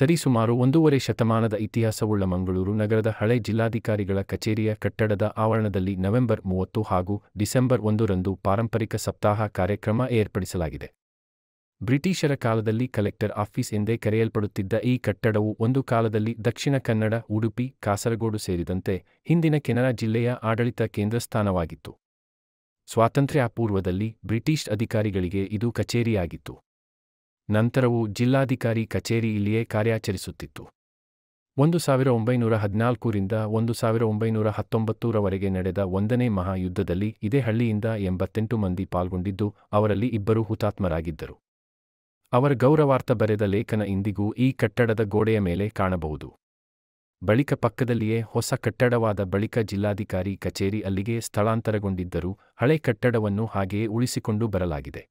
ಸರಿಸುಮಾರು ಒಂದೂವರೆ ಶತಮಾನದ ಇತಿಹಾಸವುಳ್ಳ ಮಂಗಳೂರು ನಗರದ ಹಳೆ ಜಿಲ್ಲಾಧಿಕಾರಿಗಳ ಕಚೇರಿಯ ಕಟ್ಟಡದ ಆವರಣದಲ್ಲಿ ನವೆಂಬರ್ ಮೂವತ್ತು ಹಾಗೂ ಡಿಸೆಂಬರ್ ಒಂದರಂದು ಪಾರಂಪರಿಕ ಸಪ್ತಾಹ ಕಾರ್ಯಕ್ರಮ ಏರ್ಪಡಿಸಲಾಗಿದೆ ಬ್ರಿಟಿಷರ ಕಾಲದಲ್ಲಿ ಕಲೆಕ್ಟರ್ ಆಫೀಸ್ ಎಂದೇ ಕರೆಯಲ್ಪಡುತ್ತಿದ್ದ ಈ ಕಟ್ಟಡವು ಒಂದು ಕಾಲದಲ್ಲಿ ದಕ್ಷಿಣ ಕನ್ನಡ ಉಡುಪಿ ಕಾಸರಗೋಡು ಸೇರಿದಂತೆ ಹಿಂದಿನ ಕೆನರಾ ಜಿಲ್ಲೆಯ ಆಡಳಿತ ಕೇಂದ್ರ ಸ್ಥಾನವಾಗಿತ್ತು ಸ್ವಾತಂತ್ರ್ಯ ಅಪೂರ್ವದಲ್ಲಿ ಬ್ರಿಟಿಷ್ ಅಧಿಕಾರಿಗಳಿಗೆ ಇದು ಕಚೇರಿಯಾಗಿತ್ತು ನಂತರವೂ ಜಿಲ್ಲಾಧಿಕಾರಿ ಕಚೇರಿ ಇಲ್ಲಿಯೇ ಕಾರ್ಯಾಚರಿಸುತ್ತಿತ್ತು ಒಂದು ಸಾವಿರ ಒಂಬೈನೂರ ಹದಿನಾಲ್ಕರಿಂದ ಒಂದು ಸಾವಿರ ಒಂಬೈನೂರ ಹತ್ತೊಂಬತ್ತರವರೆಗೆ ನಡೆದ ಒಂದನೇ ಮಹಾಯುದ್ಧದಲ್ಲಿ ಇದೇ ಹಳ್ಳಿಯಿಂದ ಎಂಬತ್ತೆಂಟು ಮಂದಿ ಪಾಲ್ಗೊಂಡಿದ್ದು ಅವರಲ್ಲಿ ಇಬ್ಬರು ಹುತಾತ್ಮರಾಗಿದ್ದರು ಅವರ ಗೌರವಾರ್ಥ ಬರೆದ ಲೇಖನ ಇಂದಿಗೂ ಈ ಕಟ್ಟಡದ ಗೋಡೆಯ ಮೇಲೆ ಕಾಣಬಹುದು ಬಳಿಕ ಪಕ್ಕದಲ್ಲಿಯೇ ಹೊಸ ಕಟ್ಟಡವಾದ ಬಳಿಕ ಜಿಲ್ಲಾಧಿಕಾರಿ ಕಚೇರಿ ಅಲ್ಲಿಗೆ ಸ್ಥಳಾಂತರಗೊಂಡಿದ್ದರೂ ಹಳೆ ಕಟ್ಟಡವನ್ನು ಹಾಗೆಯೇ ಉಳಿಸಿಕೊಂಡು ಬರಲಾಗಿದೆ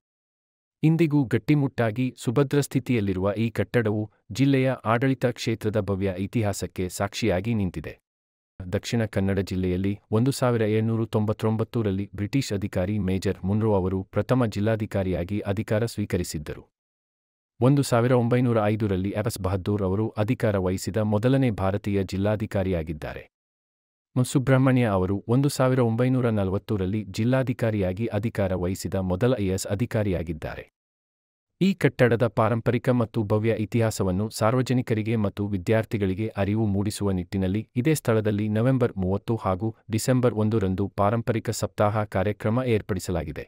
ಇಂದಿಗೂ ಗಟ್ಟಿಮುಟ್ಟಾಗಿ ಸುಭದ್ರ ಸ್ಥಿತಿಯಲ್ಲಿರುವ ಈ ಕಟ್ಟಡವು ಜಿಲ್ಲೆಯ ಆಡಳಿತ ಕ್ಷೇತ್ರದ ಭವ್ಯ ಇತಿಹಾಸಕ್ಕೆ ಸಾಕ್ಷಿಯಾಗಿ ನಿಂತಿದೆ ದಕ್ಷಿಣ ಕನ್ನಡ ಜಿಲ್ಲೆಯಲ್ಲಿ ಒಂದು ಸಾವಿರ ಏಳ್ನೂರು ತೊಂಬತ್ತೊಂಬತ್ತರಲ್ಲಿ ಬ್ರಿಟಿಷ್ ಅಧಿಕಾರಿ ಮೇಜರ್ ಮುನ್ರೋ ಅವರು ಪ್ರಥಮ ಜಿಲ್ಲಾಧಿಕಾರಿಯಾಗಿ ಅಧಿಕಾರ ಸ್ವೀಕರಿಸಿದ್ದರು ಒಂದು ಸಾವಿರ ಒಂಬೈನೂರ ಐದರಲ್ಲಿ ಎಬಸ್ ಬಹದ್ದೂರ್ ಅವರು ಅಧಿಕಾರ ವಹಿಸಿದ ಮೊದಲನೇ ಭಾರತೀಯ ಜಿಲ್ಲಾಧಿಕಾರಿಯಾಗಿದ್ದಾರೆ ಸುಬ್ರಹ್ಮಣ್ಯ ಅವರು ಒಂದು ಸಾವಿರ ಒಂಬೈನೂರ ನಲವತ್ತೂರಲ್ಲಿ ಜಿಲ್ಲಾಧಿಕಾರಿಯಾಗಿ ಅಧಿಕಾರ ವಹಿಸಿದ ಮೊದಲ ಐಎಸ್ ಅಧಿಕಾರಿಯಾಗಿದ್ದಾರೆ ಈ ಕಟ್ಟಡದ ಪಾರಂಪರಿಕ ಮತ್ತು ಭವ್ಯ ಇತಿಹಾಸವನ್ನು ಸಾರ್ವಜನಿಕರಿಗೆ ಮತ್ತು ವಿದ್ಯಾರ್ಥಿಗಳಿಗೆ ಅರಿವು ಮೂಡಿಸುವ ನಿಟ್ಟಿನಲ್ಲಿ ಇದೇ ಸ್ಥಳದಲ್ಲಿ ನವೆಂಬರ್ ಮೂವತ್ತು ಹಾಗೂ ಡಿಸೆಂಬರ್ ಒಂದರಂದು ಪಾರಂಪರಿಕ ಸಪ್ತಾಹ ಕಾರ್ಯಕ್ರಮ ಏರ್ಪಡಿಸಲಾಗಿದೆ